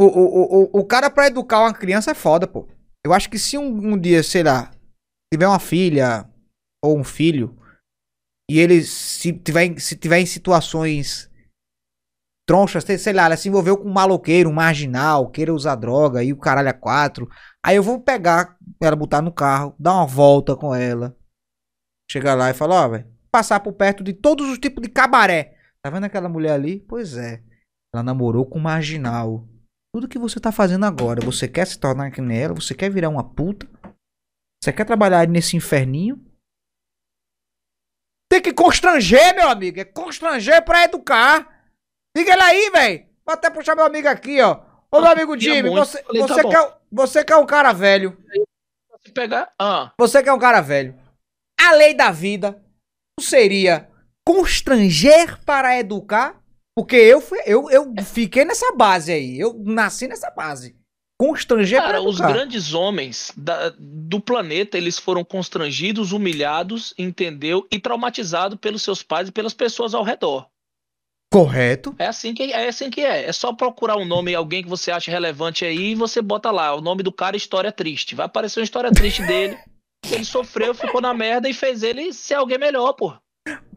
O, o, o, o cara pra educar uma criança é foda, pô. Eu acho que se um, um dia, sei lá, tiver uma filha ou um filho, e ele se tiver, se tiver em situações tronchas, sei lá, ela se envolveu com um maloqueiro, um marginal, queira usar droga, e o caralho é quatro. Aí eu vou pegar ela, botar no carro, dar uma volta com ela. Chegar lá e falar, ó, oh, velho, passar por perto de todos os tipos de cabaré. Tá vendo aquela mulher ali? Pois é. Ela namorou com um marginal. Tudo que você tá fazendo agora, você quer se tornar que nem ela, você quer virar uma puta, você quer trabalhar nesse inferninho. Tem que constranger, meu amigo. É constranger pra educar. Diga ele aí, velho. Vou até puxar meu amigo aqui, ó. Ô, meu amigo Jimmy, você, tá você, quer, você quer um cara velho. Pegar, ah. Você quer um cara velho. A lei da vida seria constranger para educar? Porque eu, fui, eu, eu fiquei nessa base aí. Eu nasci nessa base. Constranger Cara, os grandes homens da, do planeta, eles foram constrangidos, humilhados, entendeu? E traumatizados pelos seus pais e pelas pessoas ao redor. Correto. É assim que é. Assim que é. é só procurar um nome, alguém que você acha relevante aí e você bota lá. O nome do cara História Triste. Vai aparecer uma história triste dele. Ele sofreu, ficou na merda e fez ele ser alguém melhor, pô.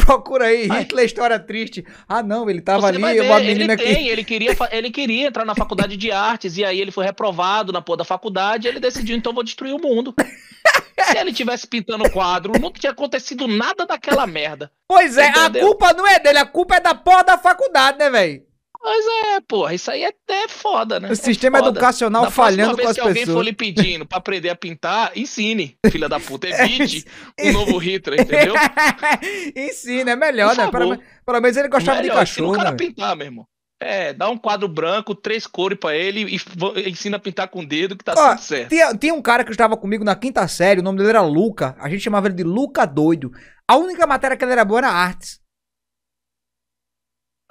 Procura aí, Hitler, história triste. Ah, não, ele tava Você ali, uma menina ele que... ele, queria, ele queria entrar na faculdade de artes, e aí ele foi reprovado na porra da faculdade, e ele decidiu, então vou destruir o mundo. Se ele tivesse pintando o quadro, não tinha acontecido nada daquela merda. Pois é, entendeu? a culpa não é dele, a culpa é da porra da faculdade, né, velho? Pois é, porra, isso aí é, é foda, né? O é sistema é educacional da falhando com as pessoas. Se alguém for lhe pedindo pra aprender a pintar, ensine, filha da puta. Evite é é o novo Hitler, entendeu? ensine, é melhor, né? Pelo, pelo menos ele gostava melhor, de cachorro. Ensina o cara né? pintar, meu irmão. É, dá um quadro branco, três cores para ele e ensina a pintar com o dedo que tá Ó, tudo certo. Tinha, tinha um cara que estava comigo na quinta série, o nome dele era Luca. A gente chamava ele de Luca Doido. A única matéria que ele era boa era artes.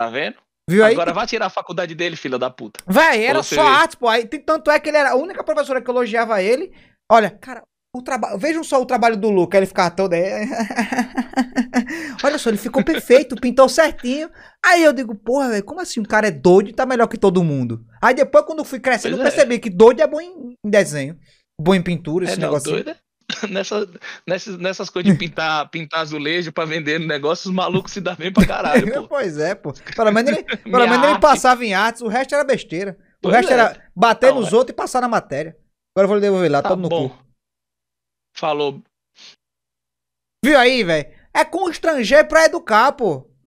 Tá vendo? Viu aí? Agora vai tirar a faculdade dele, filha da puta. Vai, era só arte, pô. Aí, tanto é que ele era a única professora que elogiava ele. Olha, cara, o trabalho. Vejam só o trabalho do Luca, ele ficava todo. Olha só, ele ficou perfeito, pintou certinho. Aí eu digo, porra, velho, como assim? O cara é doido e tá melhor que todo mundo. Aí depois, quando eu fui crescendo, pois eu é. percebi que doido é bom em, desenho. Bom em pintura, é, esse é, negócio. Doido é nessa, nessas, nessas coisas de pintar, pintar azulejo para vender negócio, os malucos se dá bem pra caralho. Pô. pois é, pô. Pelo menos ele, pelo menos ele passava em artes, o resto era besteira. O pois resto é. era bater Não, nos é. outros e passar na matéria. Agora eu vou devolver lá, tá todo no bom. cu. Falou. Viu aí, velho? É constranger pra educar, pô.